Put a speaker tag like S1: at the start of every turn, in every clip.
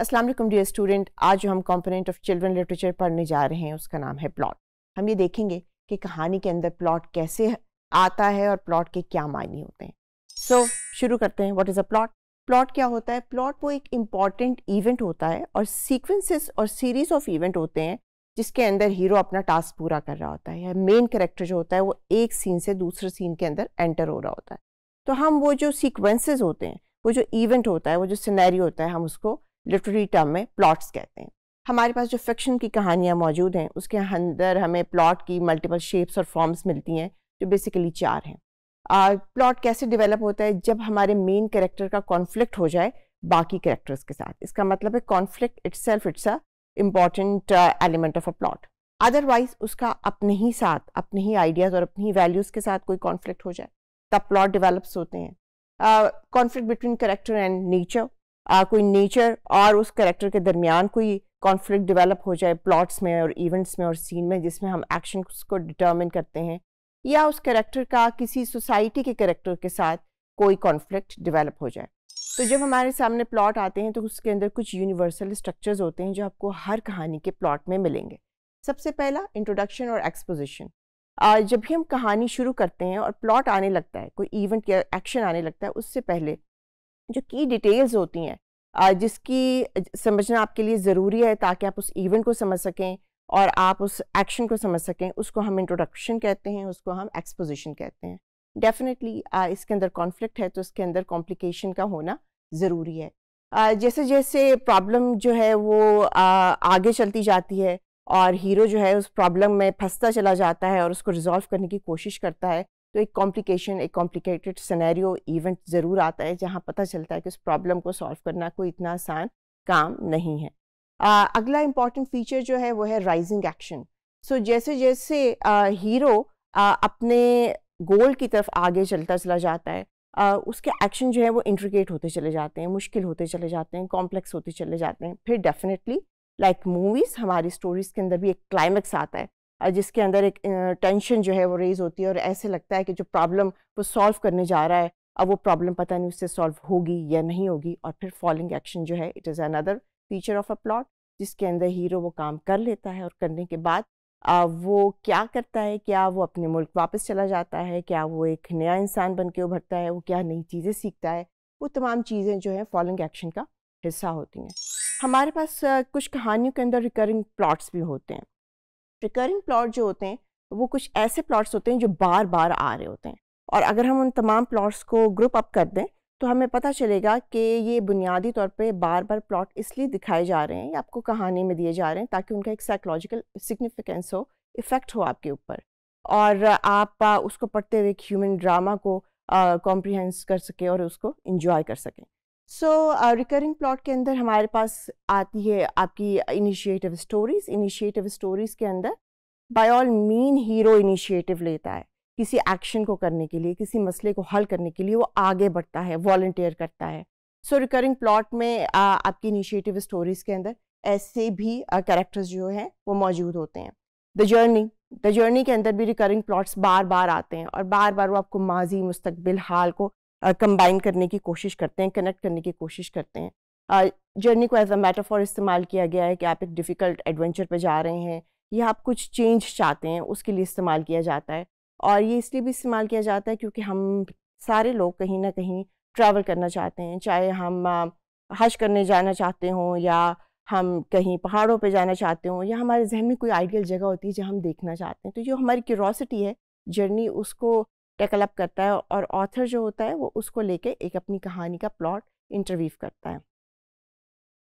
S1: Aslam dear student आज जो हम कॉम्पोनेंट ऑफ चिल्ड्रन लिटरेचर पढ़ने जा रहे हैं उसका नाम है प्लॉट हम ये देखेंगे कि कहानी के अंदर प्लॉट कैसे आता है और प्लॉट के क्या मायने होते हैं सो so, शुरू करते हैं what is a plot plot क्या होता है प्लॉट वो एक इम्पॉर्टेंट इवेंट होता है और सीक्वेंसेस और सीरीज ऑफ इवेंट होते हैं जिसके अंदर हीरो अपना टास्क पूरा कर रहा होता है मेन करेक्टर जो होता है वो एक सीन से दूसरे सीन के अंदर एंटर हो रहा होता है तो हम वो जो सीक्वेंसेस होते हैं वो जो इवेंट होता है वो जो सिनेरियो होता है हम उसको लिटरेरी टर्म में प्लॉट्स कहते हैं हमारे पास जो फिक्शन की कहानियाँ मौजूद हैं उसके अंदर हमें प्लॉट की मल्टीपल शेप्स और फॉर्म्स मिलती हैं जो बेसिकली चार हैं प्लॉट कैसे डेवलप होता है जब हमारे मेन करेक्टर का कॉन्फ्लिक्ट हो जाए बाकी करेक्टर्स के साथ इसका मतलब है conflict itself it's a important element of a plot otherwise उसका अपने ही साथ अपने ही आइडियाज़ और अपनी ही वैल्यूज़ के साथ कोई कॉन्फ्लिक्ट हो जाए तब प्लॉट डिवेलप्स होते हैं conflict between character and nature आ, कोई नेचर और उस करेक्टर के दरमियान कोई कॉन्फ्लिक्ट डेवलप हो जाए प्लॉट्स में और इवेंट्स में और सीन में जिसमें हम एक्शन को डिटर्मिन करते हैं या उस करेक्टर का किसी सोसाइटी के करेक्टर के साथ कोई कॉन्फ्लिक्ट डेवलप हो जाए तो जब हमारे सामने प्लॉट आते हैं तो उसके अंदर कुछ यूनिवर्सल स्ट्रक्चर्स होते हैं जो आपको हर कहानी के प्लॉट में मिलेंगे सबसे पहला इंट्रोडक्शन और एक्सपोजिशन जब भी हम कहानी शुरू करते हैं और प्लॉट आने लगता है कोई इवेंट या एक्शन आने लगता है उससे पहले जो की डिटेल्स होती हैं जिसकी समझना आपके लिए ज़रूरी है ताकि आप उस इवेंट को समझ सकें और आप उस एक्शन को समझ सकें उसको हम इंट्रोडक्शन कहते हैं उसको हम एक्सपोजिशन कहते हैं डेफिनेटली इसके अंदर कॉन्फ्लिक्ट है तो इसके अंदर कॉम्प्लिकेशन का होना ज़रूरी है आ, जैसे जैसे प्रॉब्लम जो है वो आ, आगे चलती जाती है और हीरो जो है उस प्रॉब्लम में फंसता चला जाता है और उसको रिजॉल्व करने की कोशिश करता है तो एक कॉम्प्लिकेशन एक कॉम्प्लिकेटेड सिनेरियो इवेंट ज़रूर आता है जहाँ पता चलता है कि उस प्रॉब्लम को सॉल्व करना कोई इतना आसान काम नहीं है आ, अगला इम्पॉर्टेंट फीचर जो है वो है राइजिंग एक्शन सो जैसे जैसे आ, हीरो आ, अपने गोल की तरफ आगे चलता चला जाता है आ, उसके एक्शन जो है वो इंट्रिकेट होते चले जाते हैं मुश्किल होते चले जाते हैं कॉम्प्लेक्स होते चले जाते हैं फिर डेफिनेटली लाइक मूवीज़ हमारी स्टोरीज़ के अंदर भी एक क्लाइमैक्स आता है जिसके अंदर एक टेंशन जो है वो रेज़ होती है और ऐसे लगता है कि जो प्रॉब्लम वो सॉल्व करने जा रहा है अब वो प्रॉब्लम पता नहीं उससे सॉल्व होगी या नहीं होगी और फिर फॉलिंग एक्शन जो है it is another feature of a plot जिसके अंदर हीरो वो काम कर लेता है और करने के बाद आ, वो क्या करता है क्या वो अपने मुल्क वापस चला जाता है क्या वो एक नया इंसान बन के उभरता है वो क्या नई चीज़ें सीखता है वो तमाम चीज़ें जो हैं फॉलोइंग एक्शन का हिस्सा होती हैं हमारे पास कुछ कहानियों के अंदर रिकरिंग प्लॉट्स भी होते हैं रिकरिंग प्लॉट जो होते हैं वो कुछ ऐसे प्लॉट्स होते हैं जो बार बार आ रहे होते हैं और अगर हम उन तमाम प्लॉट्स को ग्रुप अप कर दें तो हमें पता चलेगा कि ये बुनियादी तौर पे बार बार प्लॉट इसलिए दिखाए जा रहे हैं या आपको कहानी में दिए जा रहे हैं ताकि उनका एक साइकोलॉजिकल सिग्निफिकेंस हो इफ़ेक्ट हो आपके ऊपर और आप उसको पढ़ते हुए एक ह्यूमन ड्रामा को कॉम्प्रीहेंस कर सकें और उसको इंजॉय कर सकें सो रिकरिंग प्लॉट के अंदर हमारे पास आती है आपकी इनिशिएटिव स्टोरीज इनिशिएटिव स्टोरीज के अंदर by all mean hero initiative लेता है किसी एक्शन को करने के लिए किसी मसले को हल करने के लिए वो आगे बढ़ता है वॉल्टियर करता है सो रिकरिंग प्लॉट में आ, आपकी इनिशिएटिव स्टोरीज के अंदर ऐसे भी कैरेक्टर्स जो हैं वो मौजूद होते हैं द जर्नी द जर्नी के अंदर भी रिकरिंग प्लॉट्स बार बार आते हैं और बार बार वो आपको माजी मुस्तबिल हाल को कंबाइन करने की कोशिश करते हैं कनेक्ट करने की कोशिश करते हैं जर्नी को एज अ मेटाफॉर इस्तेमाल किया गया है कि आप एक डिफ़िकल्ट एडवेंचर पर जा रहे हैं या आप कुछ चेंज चाहते हैं उसके लिए इस्तेमाल किया जाता है और ये इसलिए भी इस्तेमाल किया जाता है क्योंकि हम सारे लोग कहीं ना कहीं ट्रैवल करना चाहते हैं चाहे हम हज करने जाना चाहते हों या हम कहीं पहाड़ों पर जाना चाहते हों या हमारे जहन में कोई आइडियल जगह होती है जहाँ हम देखना चाहते हैं तो जो हमारी क्यूरोसिटी है जर्नी उसको टेकलअप करता है और ऑथर जो होता है वो उसको लेके एक अपनी कहानी का प्लॉट इंटरव्यू करता है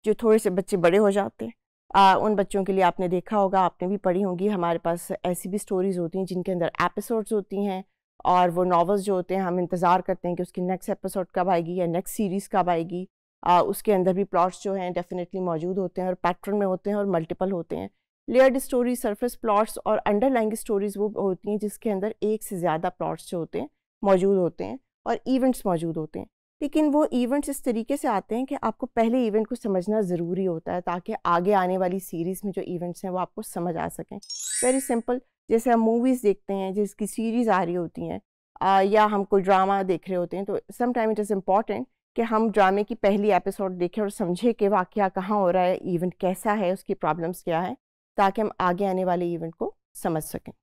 S1: जो थोड़े से बच्चे बड़े हो जाते हैं आ, उन बच्चों के लिए आपने देखा होगा आपने भी पढ़ी होगी हमारे पास ऐसी भी स्टोरीज़ होती हैं जिनके अंदर एपिसोड्स होती हैं और वो नॉवल्स जो होते हैं हम इंतज़ार करते हैं कि उसकी नेक्स्ट एपिसोड कब आएगी या नेक्स्ट सीरीज़ कब आएगी आ, उसके अंदर भी प्लॉट्स जो हैं डेफिनेटली मौजूद होते हैं और पैटर्न में होते हैं और मल्टीपल होते हैं लेयर्ड स्टोरी सरफेस प्लॉट्स और अंडरलाइंग स्टोरीज वो होती हैं जिसके अंदर एक से ज़्यादा प्लॉट्स जो होते हैं मौजूद होते हैं और इवेंट्स मौजूद होते हैं लेकिन वो इवेंट्स इस तरीके से आते हैं कि आपको पहले इवेंट को समझना ज़रूरी होता है ताकि आगे आने वाली सीरीज़ में जो इवेंट्स हैं वो आपको समझ आ सकें वेरी सिंपल जैसे हम मूवीज़ देखते हैं जिसकी सीरीज़ आ रही होती हैं या हम कोई ड्रामा देख रहे होते हैं तो टाइम इट इज़ इम्पॉर्टेंट कि हम ड्रामे की पहली एपिसोड देखें और समझें कि वाक़ कहाँ हो रहा है इवेंट कैसा है उसकी प्रॉब्लम्स क्या है ताकि हम आगे आने वाले इवेंट को समझ सकें